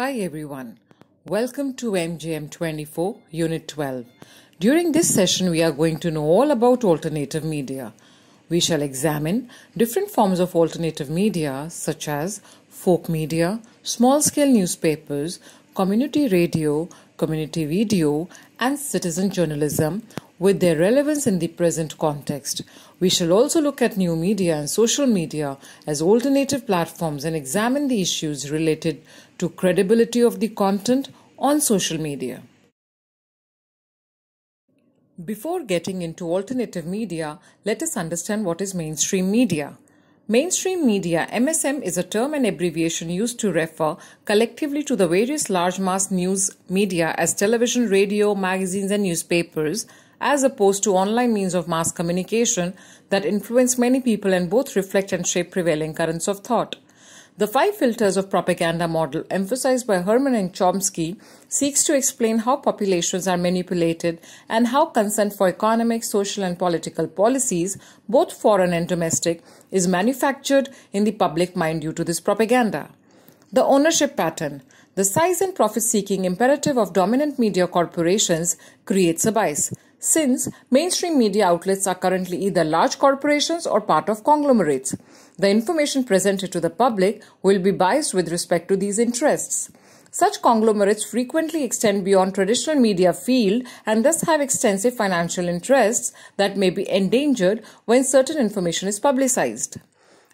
Hi everyone. Welcome to MGM24 Unit 12. During this session we are going to know all about alternative media. We shall examine different forms of alternative media such as folk media, small-scale newspapers, community radio, community video and citizen journalism with their relevance in the present context. We shall also look at new media and social media as alternative platforms and examine the issues related to credibility of the content on social media. Before getting into alternative media, let us understand what is mainstream media. Mainstream media, MSM, is a term and abbreviation used to refer collectively to the various large mass news media as television, radio, magazines, and newspapers as opposed to online means of mass communication that influence many people and both reflect and shape prevailing currents of thought. The five filters of propaganda model, emphasized by Herman and Chomsky, seeks to explain how populations are manipulated and how consent for economic, social, and political policies, both foreign and domestic, is manufactured in the public mind due to this propaganda. The ownership pattern, the size and profit seeking imperative of dominant media corporations, creates a bias since mainstream media outlets are currently either large corporations or part of conglomerates. The information presented to the public will be biased with respect to these interests. Such conglomerates frequently extend beyond traditional media field and thus have extensive financial interests that may be endangered when certain information is publicized.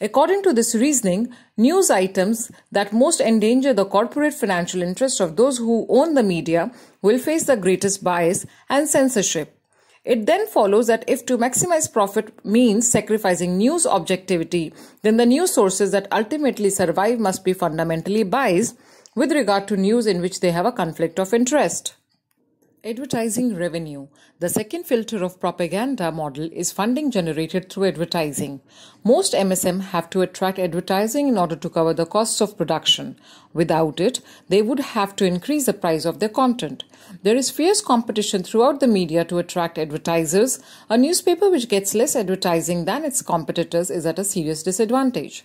According to this reasoning, news items that most endanger the corporate financial interests of those who own the media will face the greatest bias and censorship. It then follows that if to maximize profit means sacrificing news objectivity, then the news sources that ultimately survive must be fundamentally biased with regard to news in which they have a conflict of interest. Advertising revenue. The second filter of propaganda model is funding generated through advertising. Most MSM have to attract advertising in order to cover the costs of production. Without it, they would have to increase the price of their content. There is fierce competition throughout the media to attract advertisers. A newspaper which gets less advertising than its competitors is at a serious disadvantage.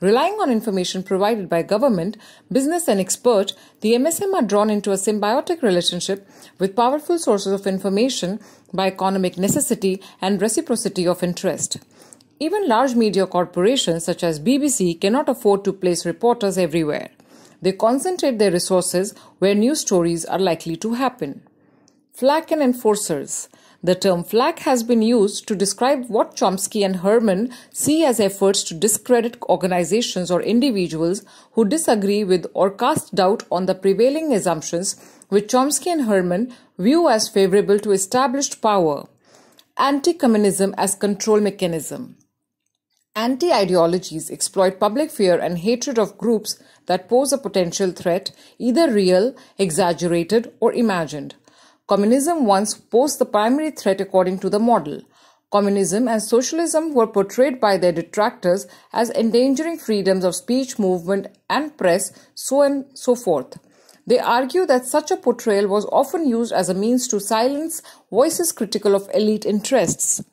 Relying on information provided by government, business, and expert, the MSM are drawn into a symbiotic relationship with powerful sources of information by economic necessity and reciprocity of interest. Even large media corporations such as BBC cannot afford to place reporters everywhere. They concentrate their resources where news stories are likely to happen. Flack and enforcers. The term flag has been used to describe what Chomsky and Herman see as efforts to discredit organizations or individuals who disagree with or cast doubt on the prevailing assumptions which Chomsky and Herman view as favorable to established power. Anti communism as control mechanism. Anti ideologies exploit public fear and hatred of groups that pose a potential threat, either real, exaggerated, or imagined. Communism once posed the primary threat according to the model. Communism and socialism were portrayed by their detractors as endangering freedoms of speech, movement, and press, so and so forth. They argue that such a portrayal was often used as a means to silence voices critical of elite interests.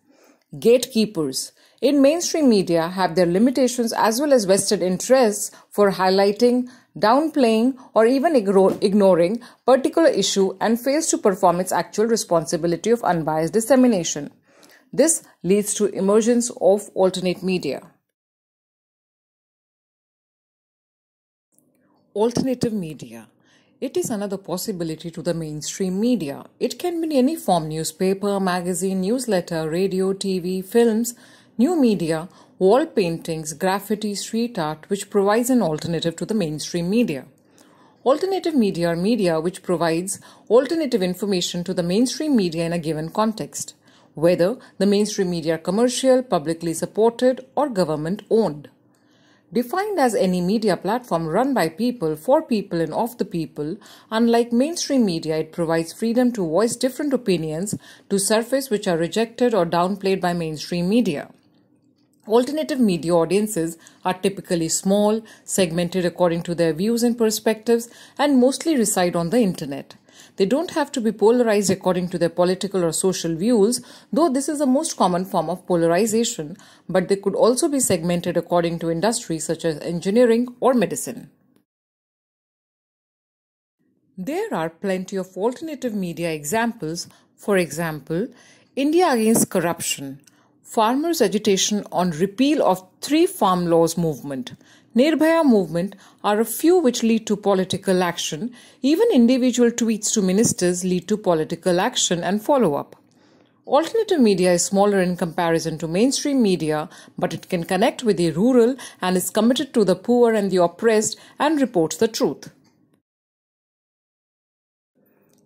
Gatekeepers in mainstream media have their limitations as well as vested interests for highlighting downplaying, or even ignoring particular issue and fails to perform its actual responsibility of unbiased dissemination. This leads to emergence of alternate media. Alternative media. It is another possibility to the mainstream media. It can be any form newspaper, magazine, newsletter, radio, TV, films, new media, wall paintings, graffiti, street art, which provides an alternative to the mainstream media. Alternative media are media which provides alternative information to the mainstream media in a given context, whether the mainstream media are commercial, publicly supported, or government owned. Defined as any media platform run by people, for people, and of the people, unlike mainstream media, it provides freedom to voice different opinions to surface which are rejected or downplayed by mainstream media. Alternative media audiences are typically small, segmented according to their views and perspectives, and mostly reside on the internet. They don't have to be polarized according to their political or social views, though this is the most common form of polarization, but they could also be segmented according to industries such as engineering or medicine. There are plenty of alternative media examples, for example, India Against Corruption, farmers' agitation on repeal of three farm laws movement, Nirbhaya movement are a few which lead to political action. Even individual tweets to ministers lead to political action and follow up. Alternative media is smaller in comparison to mainstream media, but it can connect with the rural and is committed to the poor and the oppressed and reports the truth.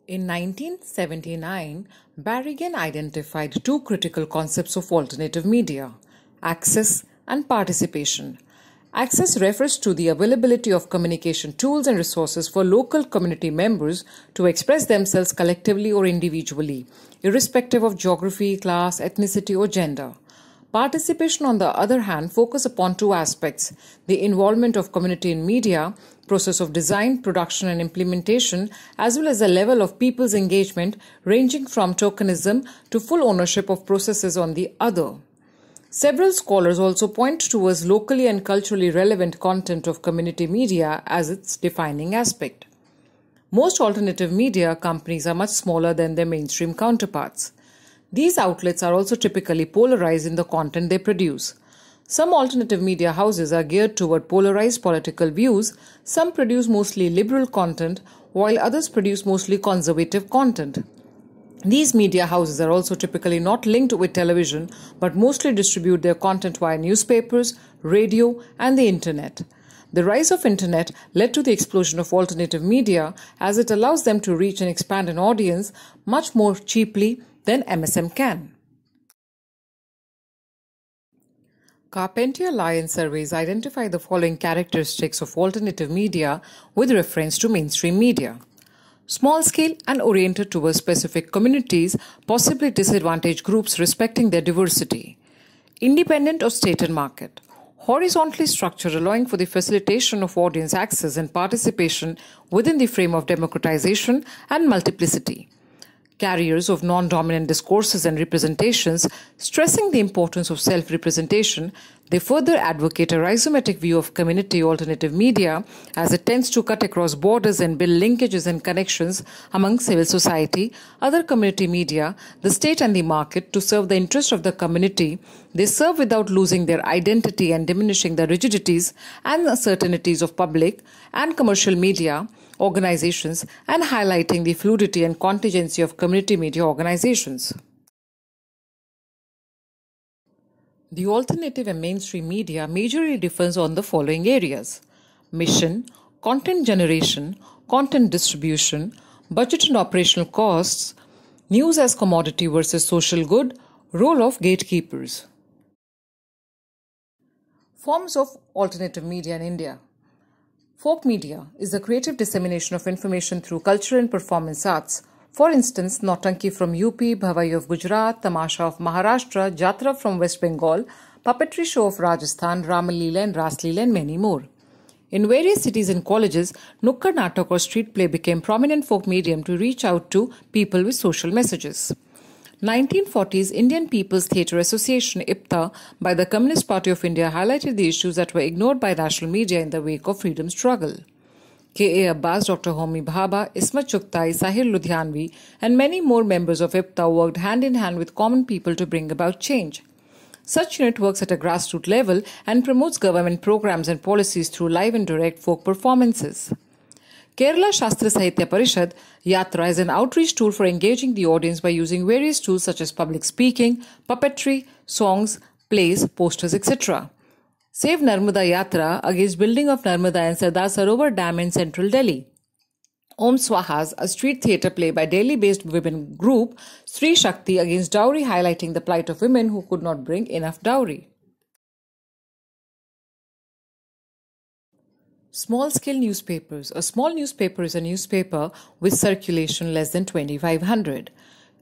In 1979, Barrigan identified two critical concepts of alternative media access and participation. Access refers to the availability of communication tools and resources for local community members to express themselves collectively or individually, irrespective of geography, class, ethnicity, or gender. Participation, on the other hand, focus upon two aspects the involvement of community in media, process of design, production, and implementation, as well as the level of people's engagement, ranging from tokenism to full ownership of processes on the other. Several scholars also point towards locally and culturally relevant content of community media as its defining aspect. Most alternative media companies are much smaller than their mainstream counterparts. These outlets are also typically polarized in the content they produce. Some alternative media houses are geared toward polarized political views, some produce mostly liberal content, while others produce mostly conservative content. These media houses are also typically not linked with television but mostly distribute their content via newspapers, radio, and the internet. The rise of internet led to the explosion of alternative media as it allows them to reach and expand an audience much more cheaply then MSM can. Carpentier Lion surveys identify the following characteristics of alternative media with reference to mainstream media. Small scale and oriented towards specific communities, possibly disadvantaged groups respecting their diversity. Independent of state and market. Horizontally structured, allowing for the facilitation of audience access and participation within the frame of democratization and multiplicity carriers of non dominant discourses and representations, stressing the importance of self representation, they further advocate a rhizomatic view of community alternative media as it tends to cut across borders and build linkages and connections among civil society, other community media, the state, and the market to serve the interest of the community. They serve without losing their identity and diminishing the rigidities and uncertainties of public and commercial media organizations and highlighting the fluidity and contingency of community media organizations. The alternative and mainstream media majorly differs on the following areas mission, content generation, content distribution, budget and operational costs, news as commodity versus social good, role of gatekeepers. Forms of alternative media in India. Folk media is the creative dissemination of information through culture and performance arts. For instance, Nautanki from UP, Bhavai of Gujarat, Tamasha of Maharashtra, Jatra from West Bengal, puppetry show of Rajasthan, Ramalila and Raslila and many more. In various cities and colleges, Nukkad Natak or street play became prominent folk medium to reach out to people with social messages. 1940s Indian People's Theatre Association IPTA by the Communist Party of India highlighted the issues that were ignored by national media in the wake of freedom struggle. K.A. Abbas, Dr. Homi Bhabha, Ismat Chugtai, Sahil Ludhianvi, and many more members of IPTA worked hand in hand with common people to bring about change. Such unit works at a grassroots level and promotes government programs and policies through live and direct folk performances. Kerala Shastra Sahitya Parishad Yatra is an outreach tool for engaging the audience by using various tools such as public speaking, puppetry, songs, plays, posters, etc. Save Narmada Yatra against building of Narmada and Sardar Sarovar Dam in central Delhi. Om Swahas, a street theatre play by Delhi based women group Sri Shakti against dowry, highlighting the plight of women who could not bring enough dowry. Small scale newspapers. A small newspaper is a newspaper with circulation less than 2500,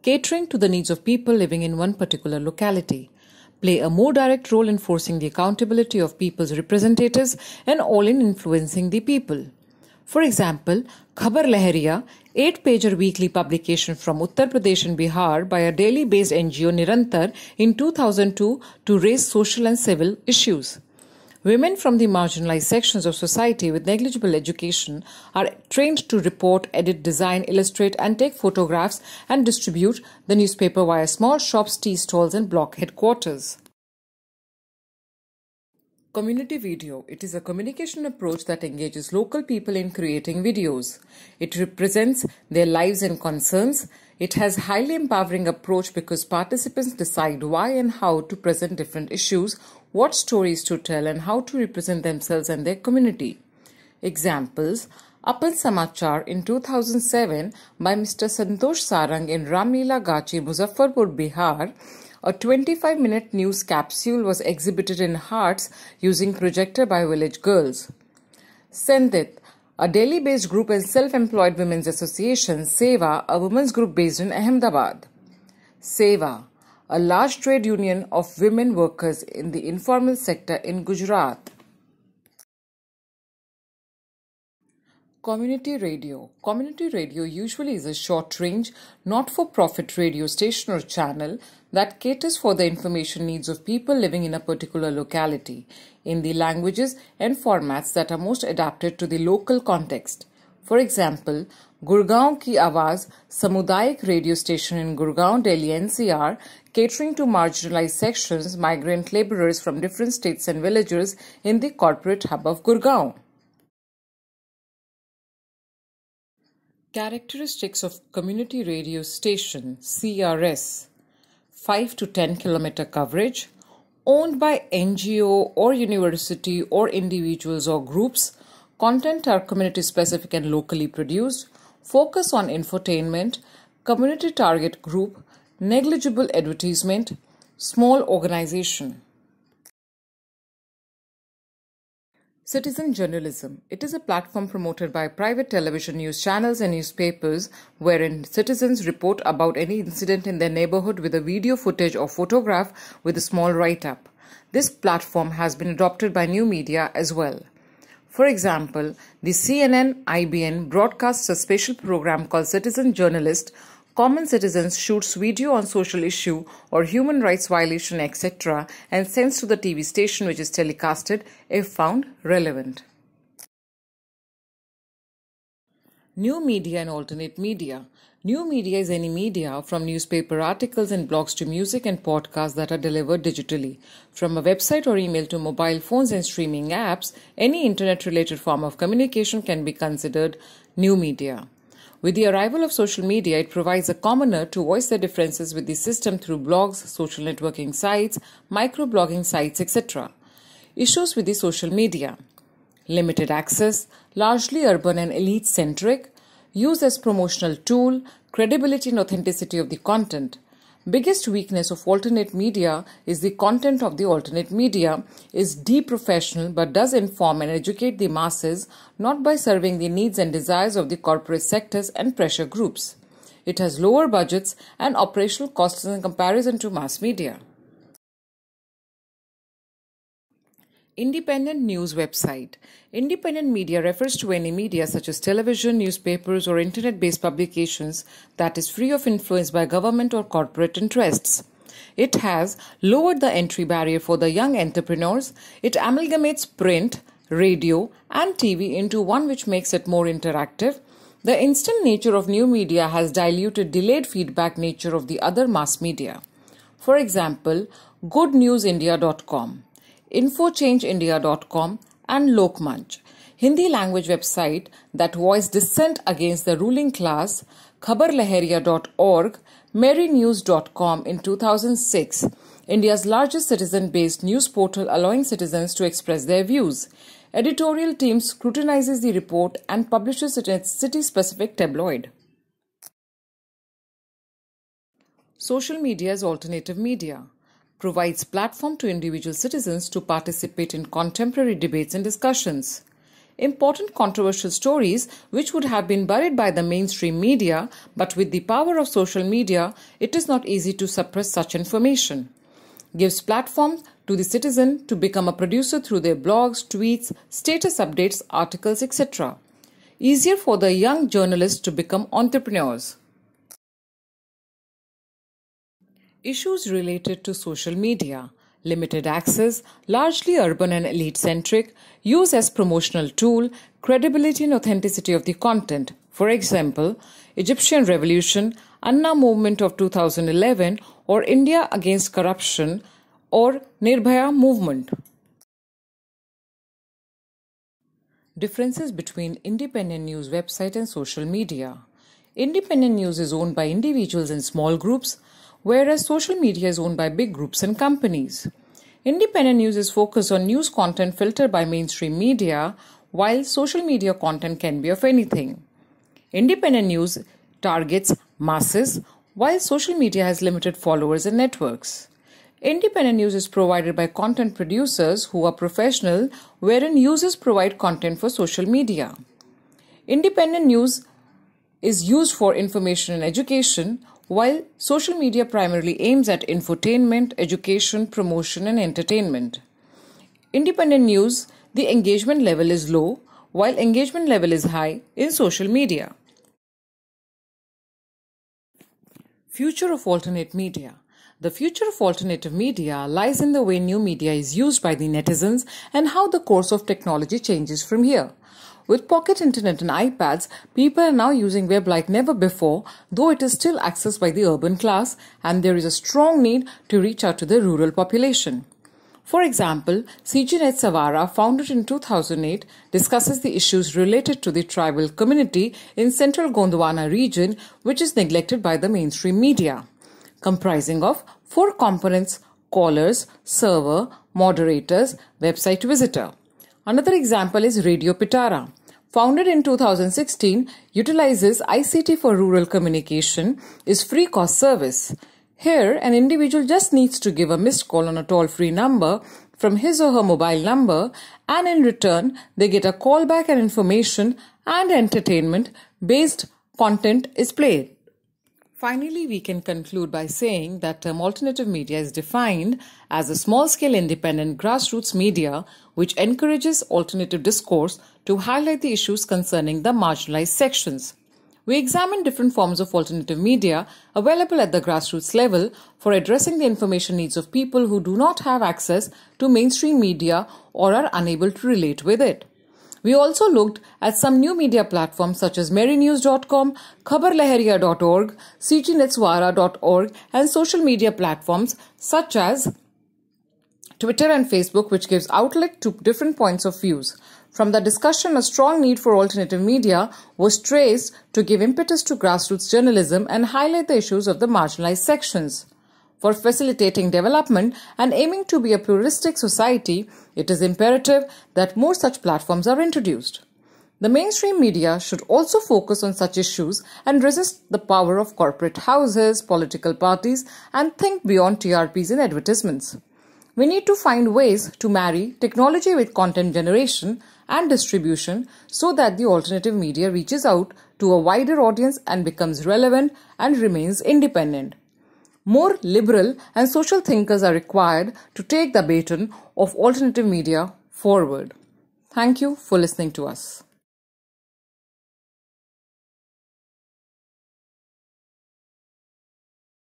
catering to the needs of people living in one particular locality. Play a more direct role in forcing the accountability of people's representatives and all in influencing the people. For example, Khabar Lahariya, 8 pager weekly publication from Uttar Pradesh and Bihar by a daily based NGO Nirantar in 2002 to raise social and civil issues. Women from the marginalized sections of society with negligible education are trained to report, edit, design, illustrate, and take photographs and distribute the newspaper via small shops, tea stalls, and block headquarters. Community video. It is a communication approach that engages local people in creating videos. It represents their lives and concerns. It has highly empowering approach because participants decide why and how to present different issues what stories to tell and how to represent themselves and their community. Examples Upon Samachar in 2007 by Mr. Santosh Sarang in Ramila Gachi, Muzaffarpur, Bihar, a 25 minute news capsule was exhibited in Hearts using projector by village girls. Sendit, a Delhi based group and self employed women's association, Seva, a women's group based in Ahmedabad. Seva, a large trade union of women workers in the informal sector in Gujarat. Community radio. Community radio usually is a short range, not for profit radio station or channel that caters for the information needs of people living in a particular locality in the languages and formats that are most adapted to the local context. For example, Gurgaon ki आवाज सामुदायिक radio station in Gurgaon Delhi NCR, catering to marginalized sections, migrant laborers from different states and villages in the corporate hub of Gurgaon. Characteristics of Community Radio Station CRS 5 to 10 kilometer coverage, owned by NGO or university or individuals or groups Content are community specific and locally produced, focus on infotainment, community target group, negligible advertisement, small organization. Citizen journalism. It is a platform promoted by private television news channels and newspapers wherein citizens report about any incident in their neighborhood with a video footage or photograph with a small write up. This platform has been adopted by new media as well. For example, the CNN IBN broadcasts a special program called Citizen Journalist. Common Citizens shoots video on social issue or human rights violation, etc., and sends to the TV station which is telecasted if found relevant. New media and alternate media. New media is any media, from newspaper articles and blogs to music and podcasts that are delivered digitally. From a website or email to mobile phones and streaming apps, any internet related form of communication can be considered new media. With the arrival of social media, it provides a commoner to voice their differences with the system through blogs, social networking sites, microblogging sites, etc. Issues with the social media limited access, largely urban and elite centric, used as promotional tool, credibility and authenticity of the content. Biggest weakness of alternate media is the content of the alternate media is deprofessional but does inform and educate the masses not by serving the needs and desires of the corporate sectors and pressure groups. It has lower budgets and operational costs in comparison to mass media. Independent news website. Independent media refers to any media such as television, newspapers, or internet based publications that is free of influence by government or corporate interests. It has lowered the entry barrier for the young entrepreneurs. It amalgamates print, radio, and TV into one which makes it more interactive. The instant nature of new media has diluted delayed feedback nature of the other mass media. For example, goodnewsindia.com InfoChangeIndia.com, and Lokmanch, Hindi language website that voice dissent against the ruling class, KhabarLaharia.org, MaryNews.com in 2006, India's largest citizen based news portal allowing citizens to express their views. Editorial team scrutinizes the report and publishes it in its city specific tabloid. Social media is alternative media provides platform to individual citizens to participate in contemporary debates and discussions. Important controversial stories which would have been buried by the mainstream media, but with the power of social media, it is not easy to suppress such information. Gives platform to the citizen to become a producer through their blogs, tweets, status updates, articles, etc. Easier for the young journalists to become entrepreneurs. Issues related to social media, limited access, largely urban and elite centric, use as promotional tool, credibility and authenticity of the content. For example, Egyptian Revolution, Anna Movement of 2011, or India Against Corruption, or Nirbhaya Movement. Differences between independent news website and social media. Independent news is owned by individuals and small groups whereas social media is owned by big groups and companies. Independent news is focused on news content filtered by mainstream media, while social media content can be of anything. Independent news targets masses, while social media has limited followers and networks. Independent news is provided by content producers who are professional, wherein users provide content for social media. Independent news is used for information and education, while social media primarily aims at infotainment, education, promotion, and entertainment, independent news, the engagement level is low, while engagement level is high in social media. Future of alternate media. The future of alternative media lies in the way new media is used by the netizens and how the course of technology changes from here. With pocket internet and iPads, people are now using web like never before, though it is still accessed by the urban class, and there is a strong need to reach out to the rural population. For example, CGNet Savara, founded in 2008, discusses the issues related to the tribal community in central Gondwana region, which is neglected by the mainstream media, comprising of four components callers, server, moderators, website visitor. Another example is Radio Pitara, founded in 2016, utilizes ICT for rural communication, is free cost service. Here, an individual just needs to give a missed call on a toll free number from his or her mobile number, and in return, they get a call back and information and entertainment based content is played. Finally, we can conclude by saying that term um, alternative media is defined as a small scale independent grassroots media which encourages alternative discourse to highlight the issues concerning the marginalized sections. We examine different forms of alternative media available at the grassroots level for addressing the information needs of people who do not have access to mainstream media or are unable to relate with it. We also looked at some new media platforms such as MaryNews.com, khabarlahariya.org, cgnetswara.org and social media platforms such as Twitter and Facebook which gives outlet to different points of views. From the discussion, a strong need for alternative media was traced to give impetus to grassroots journalism and highlight the issues of the marginalized sections. For facilitating development and aiming to be a pluralistic society, it is imperative that more such platforms are introduced. The mainstream media should also focus on such issues and resist the power of corporate houses, political parties, and think beyond TRPs and advertisements. We need to find ways to marry technology with content generation and distribution so that the alternative media reaches out to a wider audience and becomes relevant and remains independent. More liberal and social thinkers are required to take the baton of alternative media forward. Thank you for listening to us.